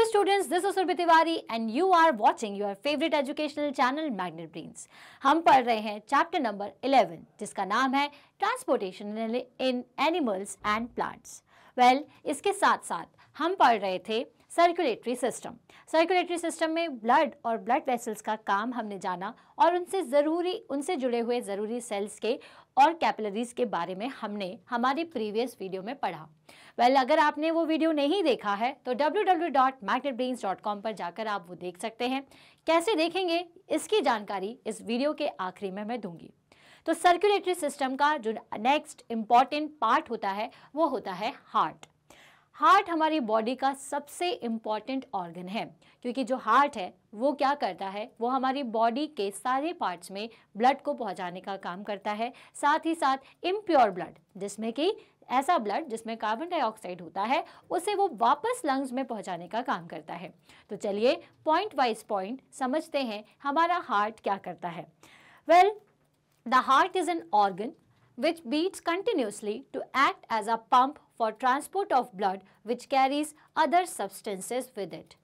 Hello students, this is Surbhi Tiwari and you are watching your favorite educational channel Magnet Brains. हम पढ़ रहे हैं chapter number 11 जिसका नाम है transportation in animals and plants. Well, इसके साथ साथ हम पढ़ रहे थे सर्कुलेटरी सिस्टम सर्कुलेटरी सिस्टम में ब्लड और ब्लड वेसल्स का काम हमने जाना और उनसे ज़रूरी उनसे जुड़े हुए ज़रूरी सेल्स के और कैपिलरीज के बारे में हमने हमारे प्रीवियस वीडियो में पढ़ा वेल well, अगर आपने वो वीडियो नहीं देखा है तो डब्ल्यू पर जाकर आप वो देख सकते हैं कैसे देखेंगे इसकी जानकारी इस वीडियो के आखिरी में मैं दूंगी तो सर्कुलेटरी सिस्टम का जो नेक्स्ट इम्पॉर्टेंट पार्ट होता है वो होता है हार्ट हार्ट हमारी बॉडी का सबसे इम्पॉर्टेंट ऑर्गन है क्योंकि जो हार्ट है वो क्या करता है वो हमारी बॉडी के सारे पार्ट्स में ब्लड को पहुंचाने का काम करता है साथ ही साथ इम्प्योर ब्लड जिसमें कि ऐसा ब्लड जिसमें कार्बन डाइऑक्साइड होता है उसे वो वापस लंग्स में पहुंचाने का काम करता है तो चलिए पॉइंट वाइज पॉइंट समझते हैं हमारा हार्ट क्या करता है well the heart is an organ which beats continuously to act as a pump for transport of blood which carries other substances with it.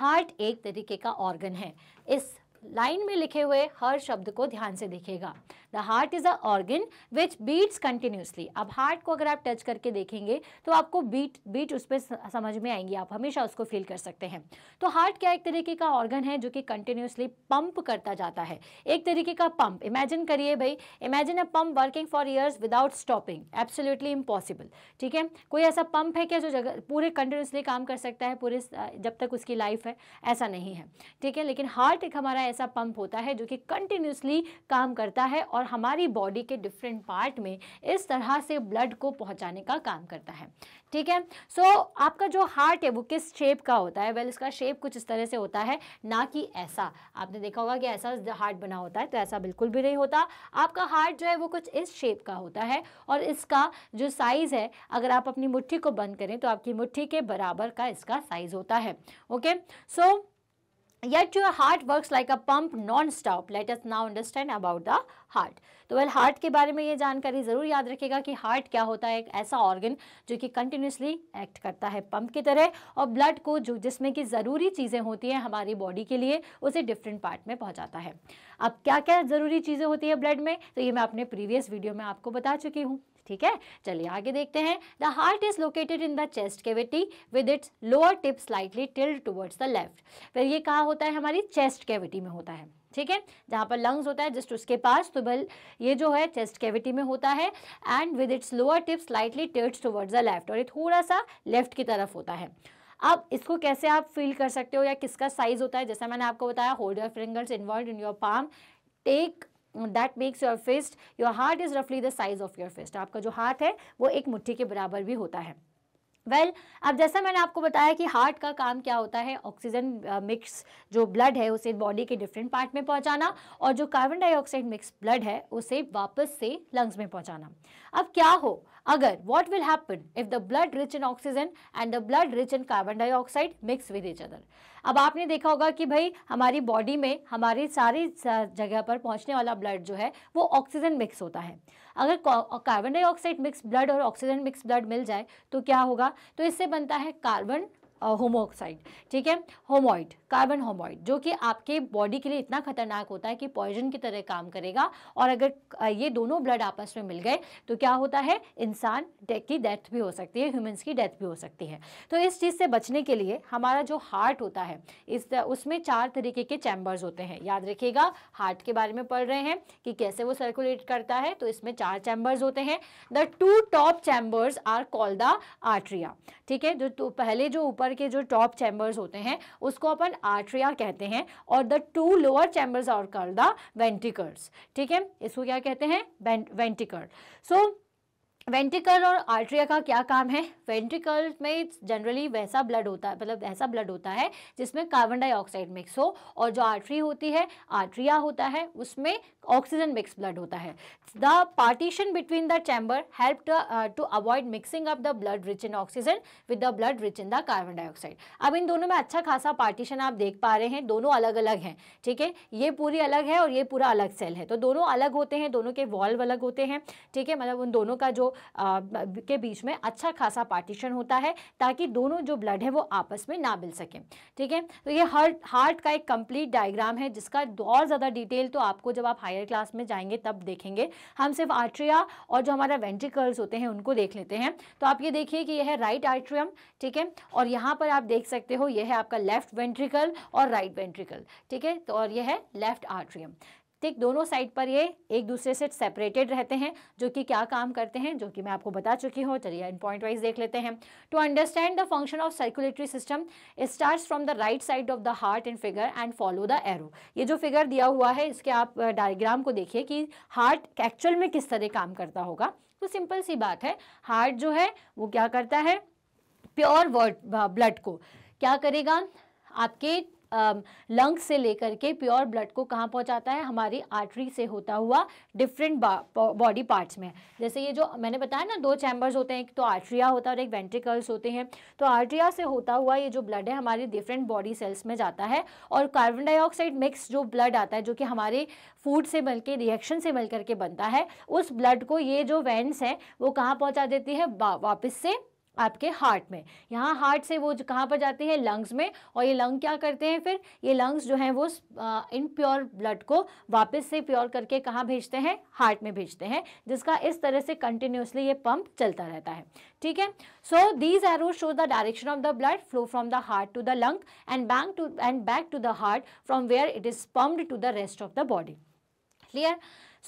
Heart एक तरीके का ऑर्गन है इस लाइन में लिखे हुए हर शब्द को ध्यान से देखिएगा the heart is a organ which beats continuously अब हार्ट को अगर आप टच करके देखेंगे तो आपको बीट बीट उस पर समझ में आएंगी आप हमेशा उसको फील कर सकते हैं तो हार्ट क्या एक तरीके का ऑर्गन है जो कि कंटिन्यूसली पंप करता जाता है एक तरीके का पंप इमेजिन करिए भाई imagine a pump working for years without stopping absolutely impossible ठीक है कोई ऐसा पंप है क्या जो जगह पूरे कंटिन्यूसली काम कर सकता है पूरे जब तक उसकी लाइफ है ऐसा नहीं है ठीक है लेकिन हार्ट एक हमारा ऐसा पंप होता है जो कि कंटिन्यूसली काम करता है और और हमारी बॉडी के डिफरेंट पार्ट में इस तरह से ब्लड को पहुंचाने का काम करता है ठीक है सो so, आपका जो हार्ट है वो किस शेप का होता है वेल well, इसका शेप कुछ इस तरह से होता है ना कि ऐसा आपने देखा होगा कि ऐसा हार्ट बना होता है तो ऐसा बिल्कुल भी नहीं होता आपका हार्ट जो है वो कुछ इस शेप का होता है और इसका जो साइज़ है अगर आप अपनी मुट्ठी को बंद करें तो आपकी मुट्ठी के बराबर का इसका साइज़ होता है okay so so, yet your heart works like a pump non-stop. Let us now understand about the heart. तो वेल हार्ट के बारे में ये जानकारी ज़रूर याद रखेगा कि हार्ट क्या होता है एक ऐसा ऑर्गन जो कि कंटिन्यूसली एक्ट करता है पंप की तरह और ब्लड को जो जिसमें कि ज़रूरी चीज़ें होती हैं हमारी बॉडी के लिए उसे डिफरेंट पार्ट में पहुंचाता है अब क्या क्या ज़रूरी चीज़ें होती है ब्लड में तो ये मैं अपने प्रीवियस वीडियो में आपको बता चुकी हूँ ठीक है चलिए आगे देखते हैं the heart is located in the chest cavity with its lower tip slightly tilted towards the left फिर ये कहा होता है हमारी चेस्ट कैविटी में होता है ठीक है जहाँ पर लंग्स होता है जस्ट उसके पास तो बल ये जो है चेस्ट कैविटी में होता है and with its lower tip slightly tilted towards the left और ये थोड़ा सा लेफ्ट की तरफ होता है अब इसको कैसे आप फील कर सकते हो या किसका साइज होता है जैसा मैंने आपको बताया hold your fingers involve in your palm take that makes your fist your heart is रफली the size of your fist आपका जो हार्ट है वो एक मुट्ठी के बराबर भी होता है वेल well, अब जैसा मैंने आपको बताया कि हार्ट का काम क्या होता है ऑक्सीजन मिक्स uh, जो ब्लड है उसे बॉडी के डिफरेंट पार्ट में पहुंचाना और जो कार्बन डाइऑक्साइड मिक्स ब्लड है उसे वापस से लंग्स में पहुंचाना अब क्या हो अगर what will happen if the blood rich in oxygen and the blood rich in carbon dioxide mix with each other अब आपने देखा होगा कि भाई हमारी बॉडी में हमारी सारी जगह पर पहुंचने वाला ब्लड जो है वो ऑक्सीजन मिक्स होता है अगर कार्बन डाइऑक्साइड मिक्स ब्लड और ऑक्सीजन मिक्स ब्लड मिल जाए तो क्या होगा तो इससे बनता है कार्बन होमोऑक्साइड ठीक है होमोइड कार्बन होमोइड जो कि आपके बॉडी के लिए इतना खतरनाक होता है कि पॉइजन की तरह काम करेगा और अगर ये दोनों ब्लड आपस में मिल गए तो क्या होता है इंसान की डेथ भी हो सकती है ह्यूमन्स की डेथ भी हो सकती है तो इस चीज़ से बचने के लिए हमारा जो हार्ट होता है इस उसमें चार तरीके के चैम्बर्स होते हैं याद रखिएगा हार्ट के बारे में पढ़ रहे हैं कि कैसे वो सर्कुलेट करता है तो इसमें चार चैम्बर्स होते हैं the two top chambers are call the atria ठीक है जो तो पहले जो ऊपर के जो टॉप चैम्बर्स होते हैं उसको अपन आर्ट्रिया कहते हैं और the two lower chambers are called the ventricles ठीक है इसको क्या कहते हैं वेंटिकल सो वेंट्रिकल और आर्ट्रिया का क्या काम है वेंट्रिकल में जनरली वैसा ब्लड होता है मतलब ऐसा ब्लड होता है जिसमें कार्बन डाइऑक्साइड मिक्स हो और जो आर्टरी होती है आर्ट्रिया होता है उसमें ऑक्सीजन मिक्स ब्लड होता है the partition between the chamber help to avoid mixing up the blood rich in oxygen with the blood rich in the carbon dioxide अब इन दोनों में अच्छा खासा पार्टीशन आप देख पा रहे हैं दोनों अलग अलग हैं ठीक है ये पूरी अलग है और ये पूरा अलग सेल है तो दोनों अलग होते हैं दोनों के वॉल्व अलग होते हैं ठीक है मतलब उन दोनों का जो आ, के बीच में अच्छा खासा पार्टीशन होता है ताकि दोनों जो ब्लड है वो आपस में ना मिल सके ठीक है तो ये हार्ट हार्ट का एक कंप्लीट डायग्राम है जिसका और ज़्यादा डिटेल तो आपको जब आप हायर क्लास में जाएंगे तब देखेंगे हम सिर्फ आर्ट्रिया और जो हमारा वेंट्रिकल्स होते हैं उनको देख लेते हैं तो आप ये देखिए कि यह है राइट आर्ट्रियम ठीक है और यहाँ पर आप देख सकते हो यह है आपका लेफ्ट वेंट्रिकल और राइट वेंट्रिकल ठीक है तो और यह है लेफ्ट आर्ट्रियम ठीक दोनों साइड पर ये एक दूसरे से सेपरेटेड रहते हैं जो कि क्या काम करते हैं जो कि मैं आपको बता चुकी हूँ चलिए इन पॉइंट वाइज देख लेते हैं to understand the function of circulatory system start from the right side of the heart in figure and follow the arrow ये जो फिगर दिया हुआ है इसके आप डायग्राम को देखिए कि हार्ट एक्चुअल में किस तरह काम करता होगा तो सिंपल सी बात है हार्ट जो है वो क्या करता है प्योर ब्लड को क्या करेगा आपके लंग से लेकर के प्योर ब्लड को कहाँ पहुँचाता है हमारी आर्टरी से होता हुआ डिफरेंट बॉडी पार्ट्स में जैसे ये जो मैंने बताया ना दो चैम्बर्स होते हैं एक तो आर्ट्रिया होता है और एक वेंट्रिकल्स होते हैं तो आर्ट्रिया से होता हुआ ये जो ब्लड है हमारी डिफरेंट बॉडी सेल्स में जाता है और कार्बन डाइऑक्साइड मिक्स जो ब्लड आता है जो कि हमारे फूड से मिल के रिएक्शन से मिल करके बनता है उस ब्लड को ये जो वेंट्स हैं वो कहाँ पहुँचा देती है वापस से आपके हार्ट में यहाँ हार्ट से वो कहाँ पर जाते हैं लंग्स में और ये लंग क्या करते हैं फिर ये लंग्स जो हैं वो इन प्योर ब्लड को वापस से प्योर करके कहाँ भेजते हैं हार्ट में भेजते हैं जिसका इस तरह से कंटिन्यूसली ये पंप चलता रहता है ठीक है so these arrow show the direction of the blood flow from the heart to the lung and bank to and back to the heart from where it is pumped to the rest of the body clear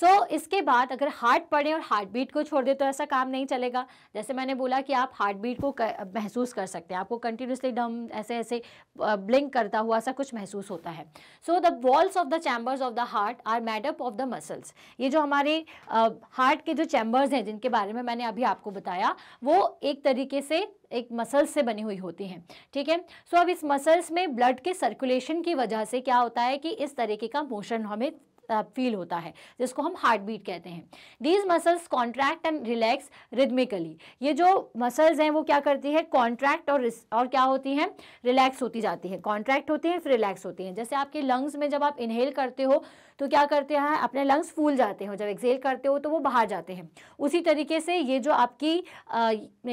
so so, इसके बाद अगर heart पढ़े और heart beat को छोड़ दे तो ऐसा काम नहीं चलेगा जैसे मैंने बोला कि आप हार्ट बीट को महसूस कर सकते हैं आपको कंटिन्यूसली डम ऐसे ऐसे ब्लिंक करता हुआ ऐसा कुछ महसूस होता है so the walls of the chambers of the heart are made up of the muscles ये जो हमारे हार्ट uh, के जो चैम्बर्स हैं जिनके बारे में मैंने अभी आपको बताया वो एक तरीके से एक मसल्स से बनी हुई होती हैं ठीक है सो so, अब इस मसल्स में ब्लड के सर्कुलेशन की वजह से क्या होता है कि इस तरीके का मोशन हमें फील होता है जिसको हम हार्ट बीट कहते हैं these muscles contract and relax rhythmically ये जो मसल्स हैं वो क्या करती है कॉन्ट्रैक्ट और और क्या होती हैं रिलैक्स होती जाती है कॉन्ट्रैक्ट होती है फिर रिलैक्स होती हैं जैसे आपके लंग्स में जब आप इनहेल करते हो तो क्या करते हैं अपने लंग्स फूल जाते हो जब एक्सेल करते हो तो वो बाहर जाते हैं उसी तरीके से ये जो आपकी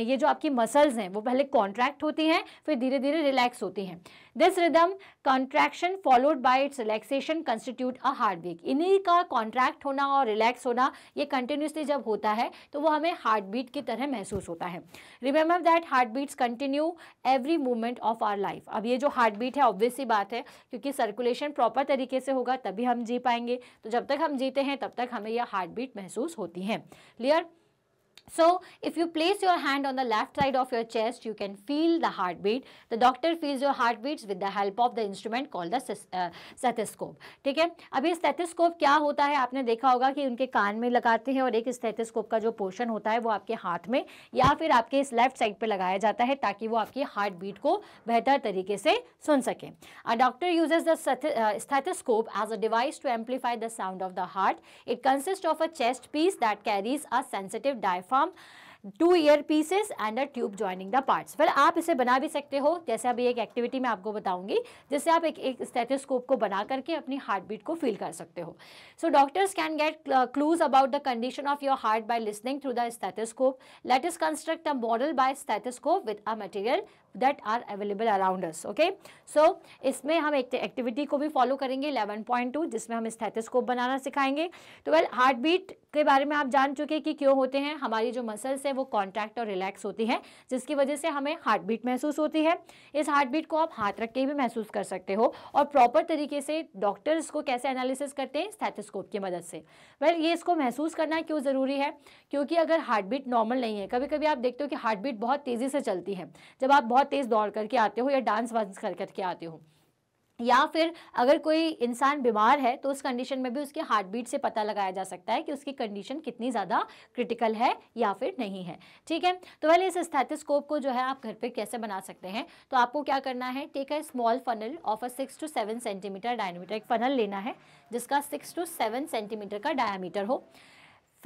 ये जो आपकी मसल्स हैं वो पहले कॉन्ट्रैक्ट होती हैं फिर धीरे धीरे रिलैक्स होती हैं this rhythm contraction followed by its relaxation constitute a heart beat इन्हीं का कॉन्ट्रैक्ट होना और रिलैक्स होना ये कंटिन्यूसली जब होता है तो वो हमें हार्ट बीट की तरह महसूस होता है remember that heart beats continue every moment of our life अब ये जो हार्ट बीट है ऑब्वियसली बात है क्योंकि सर्कुलेशन प्रॉपर तरीके से होगा तभी हम जी पाए पाएंगे तो जब तक हम जीते हैं तब तक हमें यह हार्ट बीट महसूस होती है clear So if you place your hand on the left side of your chest, you can feel the heartbeat. The doctor feels your heartbeats with the help of the instrument called the stethoscope. theek hai ab ye stethoscope kya hota hai aapne dekha hoga ki unke kaan mein lagate hain aur ek stethoscope ka jo portion hota hai wo aapke haath mein ya fir aapke is left side pe lagaya jata hai taki wo aapki heart beat को बेहतर तरीके से सुन सकें a doctor uses the stethoscope as a device to amplify the sound of the heart. It consists of a chest piece that carries a sensitive diaphragm form two ear pieces and a tube joining the parts फिर आप इसे बना भी सकते हो जैसे अभी एक एक्टिविटी मैं आपको बताऊंगी जिससे आप एक एक स्टेटोस्कोप को बना करके अपनी हार्ट बीट को फील कर सकते हो so doctors can get clues about the condition of your heart by listening through the stethoscope let us construct a model by stethoscope with a material that are available around us okay so इसमें हम एक activity को भी follow करेंगे 11.2 जिसमें हम स्थेथिस्कोप बनाना सिखाएंगे तो वेल हार्ट बीट के बारे में आप जान चुके हैं कि क्यों होते हैं हमारी जो मसल्स हैं वो कॉन्ट्रैक्ट और रिलैक्स होती है जिसकी वजह से हमें हार्ट बीट महसूस होती है इस हार्ट बीट को आप हाथ रख के भी महसूस कर सकते हो और प्रॉपर तरीके से डॉक्टर इसको कैसे एनालिसिस करते हैं स्थेथिस्कोप की मदद से वेल well, ये इसको महसूस करना क्यों ज़रूरी है क्योंकि अगर हार्ट बीट नॉर्मल नहीं है कभी कभी आप देखते हो कि हार्ट बीट बहुत तेज़ी से चलती है जब आप बहुत बहुत तेज़ दौड़ करके आते हो या डांस वांस कर करके आते हो या फिर अगर कोई इंसान बीमार है तो उस कंडीशन में भी उसके हार्ट बीट से पता लगाया जा सकता है कि उसकी कंडीशन कितनी ज़्यादा क्रिटिकल है या फिर नहीं है ठीक है तो पहले इस स्थेथिस्कोप को जो है आप घर पे कैसे बना सकते हैं तो आपको क्या करना है take a small funnel of a six to seven centimetre diameter एक फनल लेना है जिसका सिक्स टू सेवन सेंटीमीटर का डायामीटर हो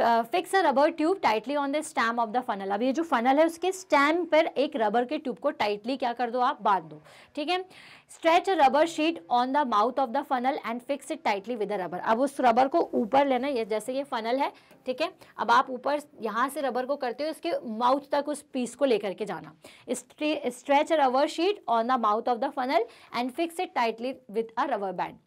fix a rubber tube tightly on the stem of the funnel अब ये जो फनल है उसके स्टैम पर एक रबर के ट्यूब को टाइटली क्या कर दो आप बांध दो ठीक है stretch rubber sheet on the mouth of the funnel and fix it tightly with rubber अब उस रबर को ऊपर लेना ये जैसे ये फनल है ठीक है अब आप ऊपर यहाँ से रबर को करते हो उसके माउथ तक उस पीस को लेकर के जाना stretch rubber sheet on the mouth of the funnel and fix it tightly with a rubber band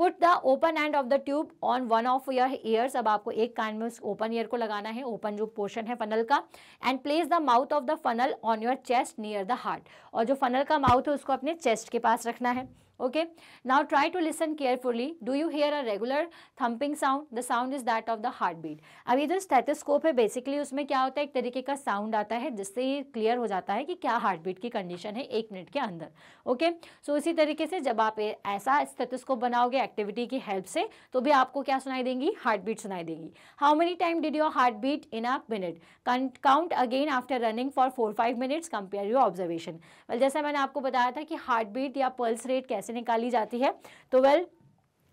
put the open end of the tube on one of your ears अब आपको एक कान में उस ओपन ईयर को लगाना है open जो portion है फनल का end place the mouth of the funnel on your chest near the heart और जो फनल का माउथ है उसको अपने चेस्ट के पास रखना है okay now try to listen carefully do you hear a regular thumping sound the sound is that of the heartbeat अभी जो स्टेथोस्कोप है बेसिकली उसमें क्या होता है एक तरीके का साउंड आता है जिससे ये क्लियर हो जाता है कि क्या हार्ट बीट की कंडीशन है एक मिनट के अंदर ओके okay? सो so, इसी तरीके से जब आप ऐसा स्टेथोस्कोप बनाओगे एक्टिविटी की हेल्प से तो भी आपको क्या सुनाई देंगी हार्ट बीट सुनाई देंगी how many time did your heart beat in a minute count again after running for four five minutes compare your observation जैसा मैंने आपको बताया था कि हार्ट बीट या पल्स रेट कैसे कैसे निकाली जाती है तो वेल well,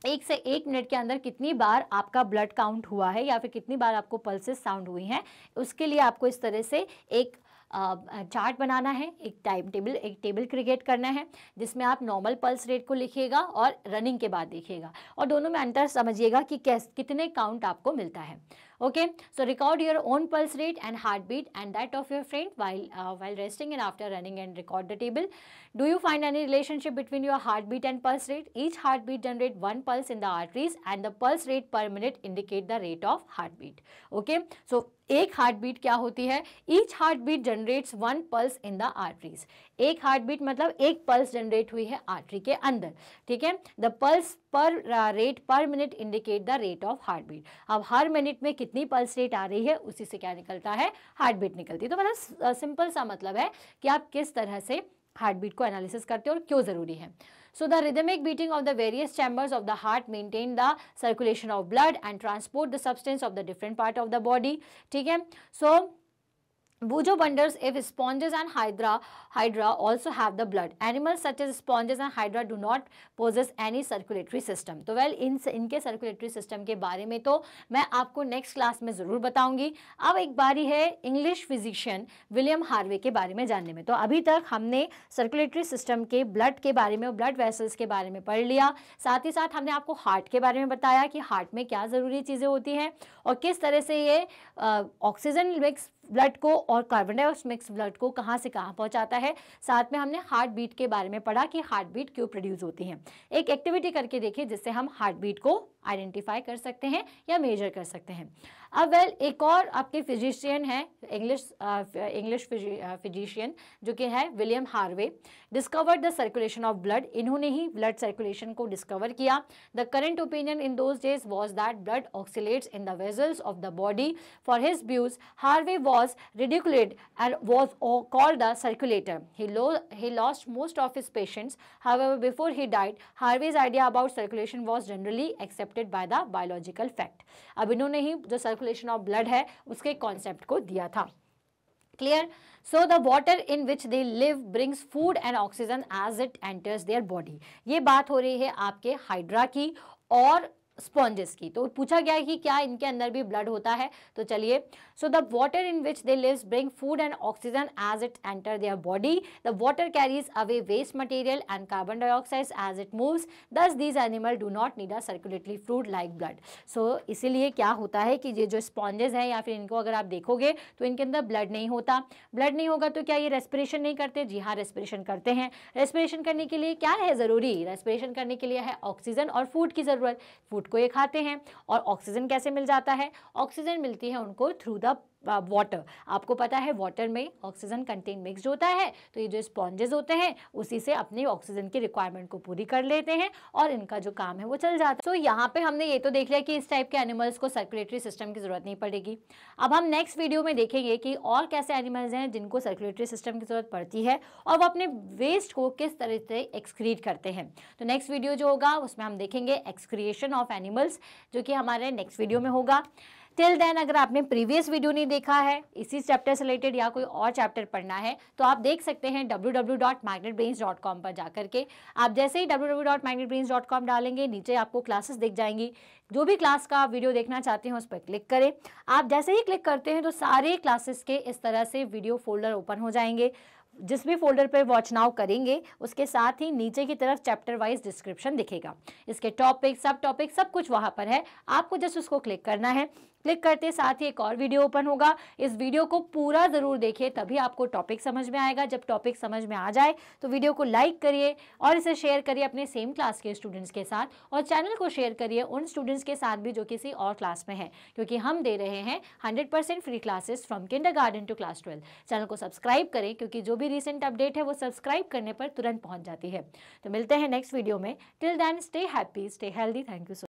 एक से एक मिनट के अंदर कितनी बार आपका ब्लड काउंट हुआ है या फिर कितनी बार आपको पल्सेस साउंड हुई हैं उसके लिए आपको इस तरह से एक चार्ट बनाना है एक टाइम टेबल एक टेबल क्रिएट करना है जिसमें आप नॉर्मल पल्स रेट को लिखिएगा और रनिंग के बाद देखिएगा और दोनों में अंतर समझिएगा कि कैस कितने काउंट आपको मिलता है okay so record your own pulse rate and heartbeat and that of your friend while uh, while resting and after running and record the table do you find any relationship between your heartbeat and pulse rate each heartbeat generate one pulse in the arteries and the pulse rate per minute indicate the rate of heartbeat okay so एक heart beat क्या होती है each heart beat generates one pulse in the arteries एक heart beat मतलब एक pulse generate हुई है artery के अंदर ठीक है the pulse per rate per minute indicate the rate of heart beat अब हर मिनट में कितनी पल्स रेट आ रही है उसी से क्या निकलता है हार्ट बीट निकलती है तो मतलब सिंपल uh, सा मतलब है कि आप किस तरह से हार्ट बीट को एनालिसिस करते हैं और क्यों ज़रूरी है so the rhythmic beating of the various chambers of the heart maintain the circulation of blood and transport the substance of the different part of the body ठीक है सो so, Bujo wonders if sponges and hydra, hydra also have the blood. Animals such as sponges and hydra do not possess any circulatory system. तो well, इन इनके circulatory system के बारे में तो मैं आपको next class में ज़रूर बताऊंगी अब एक बारी है English physician William Harvey के बारे में जानने में तो अभी तक हमने circulatory system के blood के बारे में blood vessels के बारे में पढ़ लिया साथ ही साथ हमने आपको heart के बारे में बताया कि heart में क्या ज़रूरी चीज़ें होती हैं और किस तरह से ये oxygen uh, ब्लड को और कार्बन डाइऑक्साइड मिक्स ब्लड को कहाँ से कहाँ पहुँचाता है साथ में हमने हार्ट बीट के बारे में पढ़ा कि हार्ट बीट क्यों प्रोड्यूस होती है एक एक्टिविटी करके देखिए जिससे हम हार्ट बीट को आइडेंटिफाई कर सकते हैं या मेजर कर सकते हैं अब वेल एक और आपके फिजिशियन है इंग्लिश इंग्लिश फिजिशियन जो कि है William Harvey discover the circulation of blood इन्होंने ही ब्लड सर्कुलेशन को डिस्कवर किया the current opinion in those days was that blood oscillates in the vessels of the body for his views Harvey was ridiculed and was call the circulator he lost most of most patients how before he died he idea about circulation was generally accept affected by the biological fact अब इन्होंने ही जो circulation of blood है उसके concept को दिया था clear so the water in which they live brings food and oxygen as it enters their body ये बात हो रही है आपके हाइड्रा की और स्पॉन्जेस की तो पूछा गया कि क्या इनके अंदर भी ब्लड होता है तो चलिए so the water in which they lives bring food and oxygen as it enter their body the water carries away waste material and carbon dioxide as it moves thus these animal do not need a circulatory fluid like blood so इसीलिए क्या होता है कि ये जो sponges हैं या फिर इनको अगर आप देखोगे तो इनके अंदर ब्लड नहीं होता ब्लड नहीं होगा तो क्या ये रेस्पिरेशन नहीं करते जी हाँ रेस्पिरेशन करते हैं रेस्पिरेशन करने के लिए क्या है ज़रूरी रेस्पिरेशन करने के लिए है ऑक्सीजन और फूड की ज़रूरत फूड फ्रूट को ये खाते हैं और ऑक्सीजन कैसे मिल जाता है ऑक्सीजन मिलती है उनको थ्रू द वाटर आपको पता है वाटर में ऑक्सीजन कंटेंट मिक्सड होता है तो ये जो स्पॉन्जेस होते हैं उसी से अपनी ऑक्सीजन की रिक्वायरमेंट को पूरी कर लेते हैं और इनका जो काम है वो चल जाता है तो यहाँ पे हमने ये तो देख लिया कि इस टाइप के एनिमल्स को सर्कुलेटरी सिस्टम की ज़रूरत नहीं पड़ेगी अब हम नेक्स्ट वीडियो में देखेंगे कि और कैसे एनिमल्स हैं जिनको सर्कुलेटरी सिस्टम की ज़रूरत पड़ती है और वो अपने वेस्ट को किस तरह से एक्सक्रीट करते हैं तो नेक्स्ट वीडियो जो होगा उसमें हम देखेंगे एक्सक्रिएशन ऑफ एनिमल्स जो कि हमारे नेक्स्ट वीडियो में होगा टिल देन अगर आपने प्रीवियस वीडियो नहीं देखा है इसी चैप्टर से रिलेटेड या कोई और चैप्टर पढ़ना है तो आप देख सकते हैं डब्ल्यू पर जाकर के आप जैसे ही डब्ल्यू डालेंगे नीचे आपको क्लासेस दिख जाएंगी जो भी क्लास का आप वीडियो देखना चाहते हैं उस पर क्लिक करें आप जैसे ही क्लिक करते हैं तो सारे क्लासेस के इस तरह से वीडियो फोल्डर ओपन हो जाएंगे जिस भी फोल्डर पर वॉच नाउ करेंगे उसके साथ ही नीचे की तरफ चैप्टर वाइज डिस्क्रिप्शन दिखेगा इसके टॉपिक सब टॉपिक सब कुछ वहां पर है आपको जस्ट उसको क्लिक करना है क्लिक करते साथ ही एक और वीडियो ओपन होगा इस वीडियो को पूरा ज़रूर देखिए तभी आपको टॉपिक समझ में आएगा जब टॉपिक समझ में आ जाए तो वीडियो को लाइक करिए और इसे शेयर करिए अपने सेम क्लास के स्टूडेंट्स के साथ और चैनल को शेयर करिए उन स्टूडेंट्स के साथ भी जो किसी और क्लास में है क्योंकि हम दे रहे हैं hundred free classes from kinder to class twelve channel को सब्सक्राइब करें क्योंकि जो भी भी रिसेंट अपडेट है वो सब्सक्राइब करने पर तुरंत पहुंच जाती है तो मिलते हैं नेक्स्ट वीडियो में till then stay happy stay healthy thank you so